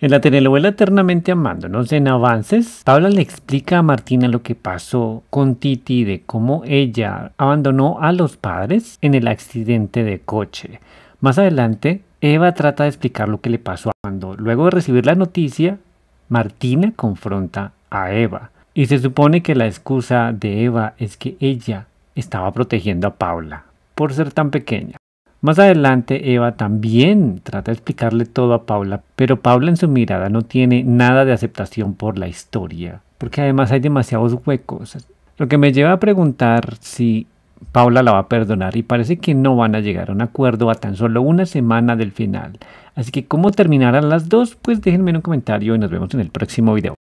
En la telenovela Eternamente Amándonos en Avances, Paula le explica a Martina lo que pasó con Titi de cómo ella abandonó a los padres en el accidente de coche. Más adelante, Eva trata de explicar lo que le pasó a cuando, luego de recibir la noticia, Martina confronta a Eva. Y se supone que la excusa de Eva es que ella estaba protegiendo a Paula por ser tan pequeña. Más adelante Eva también trata de explicarle todo a Paula, pero Paula en su mirada no tiene nada de aceptación por la historia, porque además hay demasiados huecos. Lo que me lleva a preguntar si Paula la va a perdonar y parece que no van a llegar a un acuerdo a tan solo una semana del final. Así que cómo terminarán las dos, pues déjenme en un comentario y nos vemos en el próximo video.